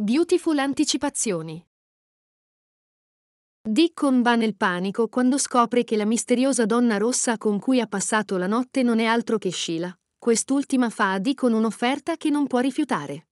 Beautiful anticipazioni. Deacon va nel panico quando scopre che la misteriosa donna rossa con cui ha passato la notte non è altro che Sheila. Quest'ultima fa a Deacon un'offerta che non può rifiutare.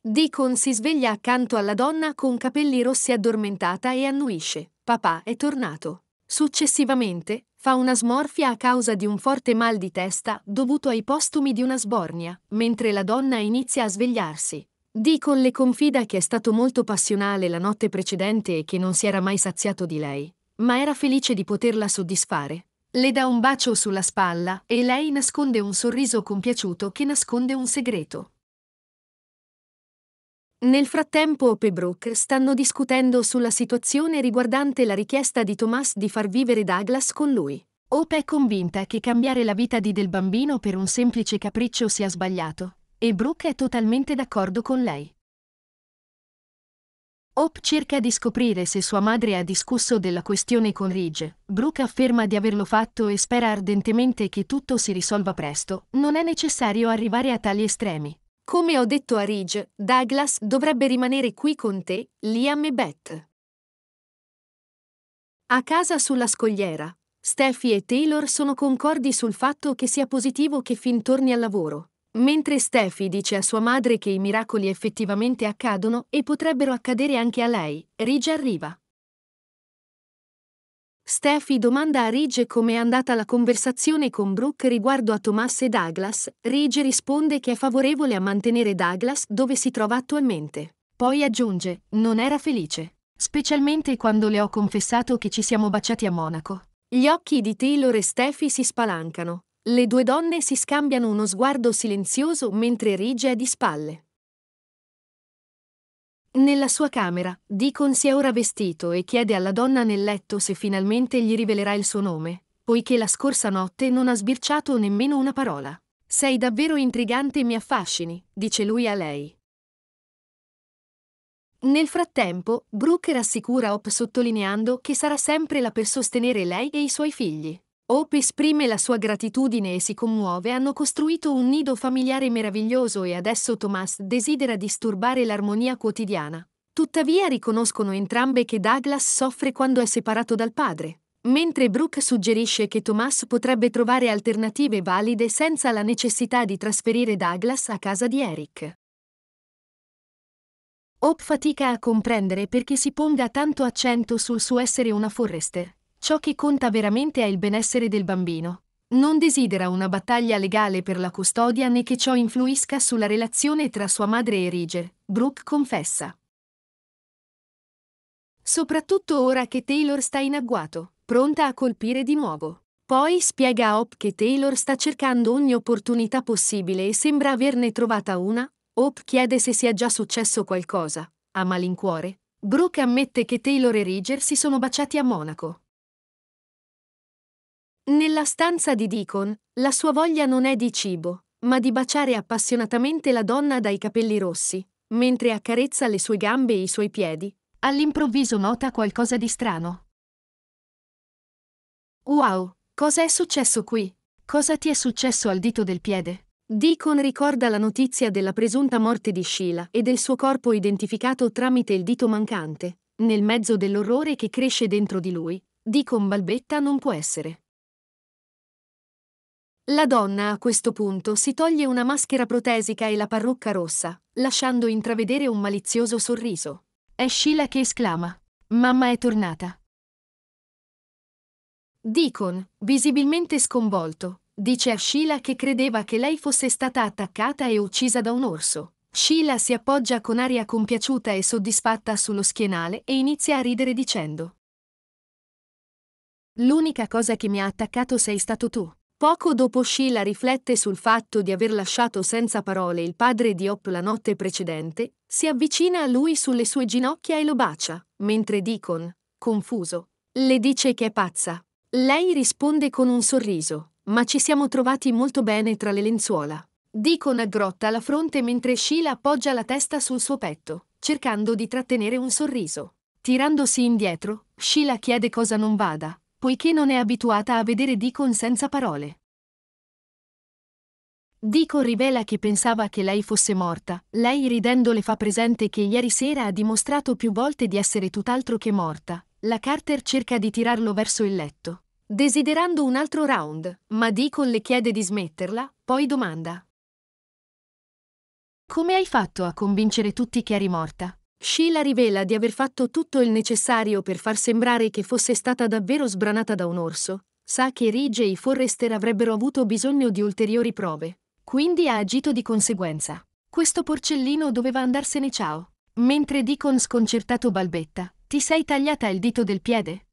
Deacon si sveglia accanto alla donna con capelli rossi addormentata e annuisce. Papà è tornato. Successivamente, fa una smorfia a causa di un forte mal di testa dovuto ai postumi di una sbornia, mentre la donna inizia a svegliarsi. Deacon le confida che è stato molto passionale la notte precedente e che non si era mai saziato di lei, ma era felice di poterla soddisfare. Le dà un bacio sulla spalla e lei nasconde un sorriso compiaciuto che nasconde un segreto. Nel frattempo Op e Brooke stanno discutendo sulla situazione riguardante la richiesta di Thomas di far vivere Douglas con lui. Hope è convinta che cambiare la vita di del bambino per un semplice capriccio sia sbagliato, e Brooke è totalmente d'accordo con lei. Hope cerca di scoprire se sua madre ha discusso della questione con Ridge. Brooke afferma di averlo fatto e spera ardentemente che tutto si risolva presto. Non è necessario arrivare a tali estremi. Come ho detto a Ridge, Douglas dovrebbe rimanere qui con te, Liam e Beth. A casa sulla scogliera, Steffi e Taylor sono concordi sul fatto che sia positivo che Finn torni al lavoro, mentre Steffi dice a sua madre che i miracoli effettivamente accadono e potrebbero accadere anche a lei, Ridge arriva. Steffi domanda a Ridge come è andata la conversazione con Brooke riguardo a Thomas e Douglas. Ridge risponde che è favorevole a mantenere Douglas dove si trova attualmente. Poi aggiunge, non era felice. Specialmente quando le ho confessato che ci siamo baciati a Monaco. Gli occhi di Taylor e Steffi si spalancano. Le due donne si scambiano uno sguardo silenzioso mentre Ridge è di spalle. Nella sua camera, Deacon si è ora vestito e chiede alla donna nel letto se finalmente gli rivelerà il suo nome, poiché la scorsa notte non ha sbirciato nemmeno una parola. Sei davvero intrigante e mi affascini, dice lui a lei. Nel frattempo, Brooke rassicura Hop sottolineando che sarà sempre là per sostenere lei e i suoi figli. Hope esprime la sua gratitudine e si commuove, hanno costruito un nido familiare meraviglioso e adesso Thomas desidera disturbare l'armonia quotidiana. Tuttavia riconoscono entrambe che Douglas soffre quando è separato dal padre, mentre Brooke suggerisce che Thomas potrebbe trovare alternative valide senza la necessità di trasferire Douglas a casa di Eric. Hope fatica a comprendere perché si ponga tanto accento sul suo essere una forester. Ciò che conta veramente è il benessere del bambino. Non desidera una battaglia legale per la custodia né che ciò influisca sulla relazione tra sua madre e Rigger, Brooke confessa. Soprattutto ora che Taylor sta in agguato, pronta a colpire di nuovo. Poi spiega a Hope che Taylor sta cercando ogni opportunità possibile e sembra averne trovata una. Hope chiede se sia già successo qualcosa. A malincuore, Brooke ammette che Taylor e Rigger si sono baciati a Monaco. Nella stanza di Deacon, la sua voglia non è di cibo, ma di baciare appassionatamente la donna dai capelli rossi, mentre accarezza le sue gambe e i suoi piedi. All'improvviso nota qualcosa di strano. Wow, cosa è successo qui? Cosa ti è successo al dito del piede? Deacon ricorda la notizia della presunta morte di Sheila e del suo corpo identificato tramite il dito mancante. Nel mezzo dell'orrore che cresce dentro di lui, Deacon balbetta non può essere. La donna a questo punto si toglie una maschera protesica e la parrucca rossa, lasciando intravedere un malizioso sorriso. È Sheila che esclama: Mamma è tornata. Deacon, visibilmente sconvolto, dice a Sheila che credeva che lei fosse stata attaccata e uccisa da un orso. Sheila si appoggia con aria compiaciuta e soddisfatta sullo schienale e inizia a ridere dicendo: L'unica cosa che mi ha attaccato sei stato tu. Poco dopo Sheila riflette sul fatto di aver lasciato senza parole il padre di Hop la notte precedente, si avvicina a lui sulle sue ginocchia e lo bacia, mentre Deacon, confuso, le dice che è pazza. Lei risponde con un sorriso, ma ci siamo trovati molto bene tra le lenzuola. Deacon aggrotta la fronte mentre Sheila appoggia la testa sul suo petto, cercando di trattenere un sorriso. Tirandosi indietro, Sheila chiede cosa non vada, poiché non è abituata a vedere Deacon senza parole. Deacon rivela che pensava che lei fosse morta, lei ridendo le fa presente che ieri sera ha dimostrato più volte di essere tutt'altro che morta. La Carter cerca di tirarlo verso il letto, desiderando un altro round, ma Deacon le chiede di smetterla, poi domanda. Come hai fatto a convincere tutti che eri morta? Sheila rivela di aver fatto tutto il necessario per far sembrare che fosse stata davvero sbranata da un orso, sa che Ridge e i Forrester avrebbero avuto bisogno di ulteriori prove, quindi ha agito di conseguenza. Questo porcellino doveva andarsene ciao. Mentre Deacon sconcertato balbetta, ti sei tagliata il dito del piede?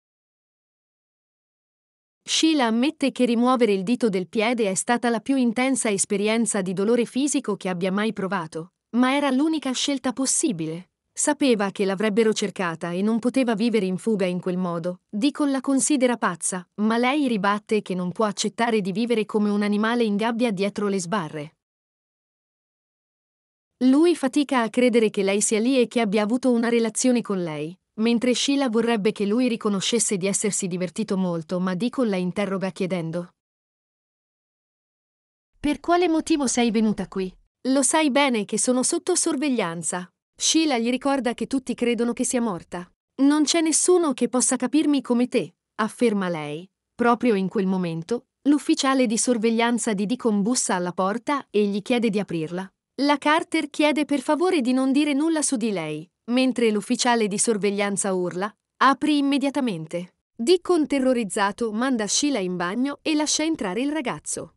Sheila ammette che rimuovere il dito del piede è stata la più intensa esperienza di dolore fisico che abbia mai provato, ma era l'unica scelta possibile. Sapeva che l'avrebbero cercata e non poteva vivere in fuga in quel modo. Deacon la considera pazza, ma lei ribatte che non può accettare di vivere come un animale in gabbia dietro le sbarre. Lui fatica a credere che lei sia lì e che abbia avuto una relazione con lei, mentre Sheila vorrebbe che lui riconoscesse di essersi divertito molto, ma Deacon la interroga chiedendo: Per quale motivo sei venuta qui? Lo sai bene che sono sotto sorveglianza. Sheila gli ricorda che tutti credono che sia morta. Non c'è nessuno che possa capirmi come te, afferma lei. Proprio in quel momento, l'ufficiale di sorveglianza di Deacon bussa alla porta e gli chiede di aprirla. La Carter chiede per favore di non dire nulla su di lei, mentre l'ufficiale di sorveglianza urla, apri immediatamente. Deacon terrorizzato manda Sheila in bagno e lascia entrare il ragazzo.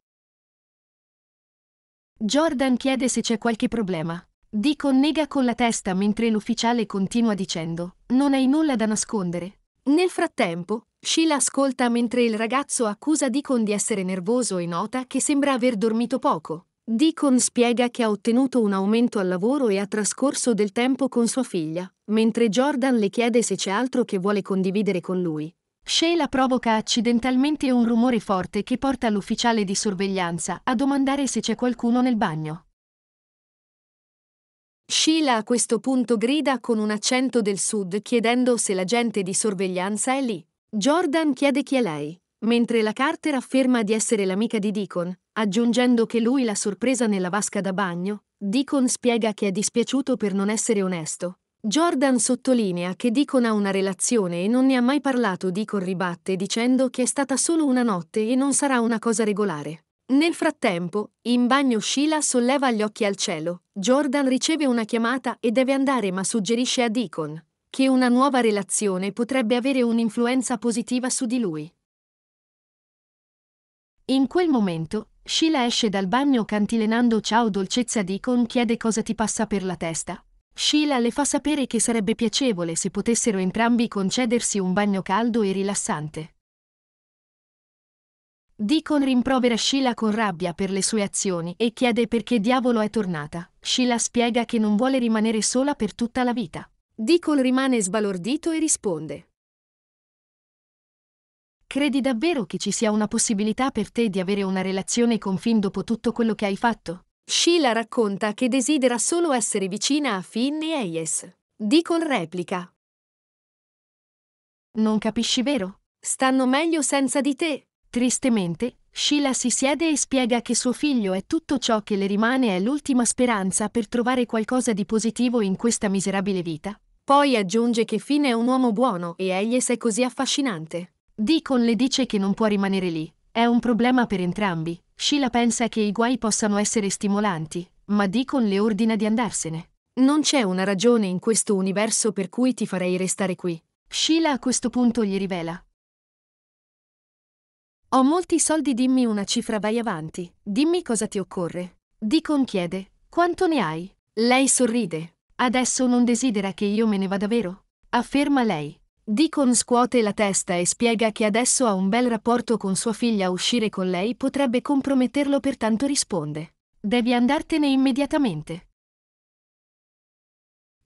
Jordan chiede se c'è qualche problema. Dico nega con la testa mentre l'ufficiale continua dicendo Non hai nulla da nascondere. Nel frattempo, Sheila ascolta mentre il ragazzo accusa Deacon di essere nervoso e nota che sembra aver dormito poco. Deacon spiega che ha ottenuto un aumento al lavoro e ha trascorso del tempo con sua figlia, mentre Jordan le chiede se c'è altro che vuole condividere con lui. Sheila provoca accidentalmente un rumore forte che porta l'ufficiale di sorveglianza a domandare se c'è qualcuno nel bagno. Sheila a questo punto grida con un accento del sud chiedendo se l'agente di sorveglianza è lì. Jordan chiede chi è lei, mentre la Carter afferma di essere l'amica di Deacon, aggiungendo che lui l'ha sorpresa nella vasca da bagno. Deacon spiega che è dispiaciuto per non essere onesto. Jordan sottolinea che Deacon ha una relazione e non ne ha mai parlato. Deacon ribatte dicendo che è stata solo una notte e non sarà una cosa regolare. Nel frattempo, in bagno Sheila solleva gli occhi al cielo, Jordan riceve una chiamata e deve andare ma suggerisce a Deacon che una nuova relazione potrebbe avere un'influenza positiva su di lui. In quel momento, Sheila esce dal bagno cantilenando Ciao dolcezza Deacon chiede cosa ti passa per la testa. Sheila le fa sapere che sarebbe piacevole se potessero entrambi concedersi un bagno caldo e rilassante. Deacon rimprovera Sheila con rabbia per le sue azioni e chiede perché diavolo è tornata. Sheila spiega che non vuole rimanere sola per tutta la vita. Deacon rimane sbalordito e risponde. Credi davvero che ci sia una possibilità per te di avere una relazione con Finn dopo tutto quello che hai fatto? Sheila racconta che desidera solo essere vicina a Finn e Hayes. Deacon replica. Non capisci vero? Stanno meglio senza di te. Tristemente, Sheila si siede e spiega che suo figlio è tutto ciò che le rimane è l'ultima speranza per trovare qualcosa di positivo in questa miserabile vita. Poi aggiunge che Finn è un uomo buono e Elias è così affascinante. Deacon le dice che non può rimanere lì. È un problema per entrambi. Sheila pensa che i guai possano essere stimolanti, ma Deacon le ordina di andarsene. Non c'è una ragione in questo universo per cui ti farei restare qui. Sheila a questo punto gli rivela ho molti soldi, dimmi una cifra, vai avanti, dimmi cosa ti occorre. Deacon chiede, quanto ne hai? Lei sorride. Adesso non desidera che io me ne vada vero? Afferma lei. Deacon scuote la testa e spiega che adesso ha un bel rapporto con sua figlia, uscire con lei potrebbe comprometterlo, pertanto risponde. Devi andartene immediatamente.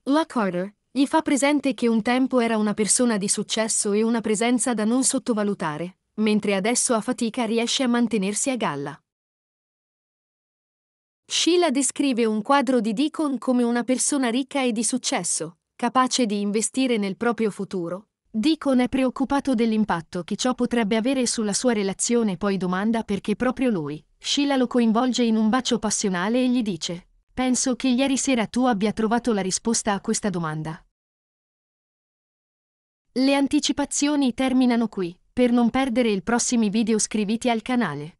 La Carter gli fa presente che un tempo era una persona di successo e una presenza da non sottovalutare, mentre adesso a fatica riesce a mantenersi a galla. Sheila descrive un quadro di Deacon come una persona ricca e di successo, capace di investire nel proprio futuro. Deacon è preoccupato dell'impatto che ciò potrebbe avere sulla sua relazione e poi domanda perché proprio lui. Sheila lo coinvolge in un bacio passionale e gli dice Penso che ieri sera tu abbia trovato la risposta a questa domanda. Le anticipazioni terminano qui. Per non perdere i prossimi video iscriviti al canale.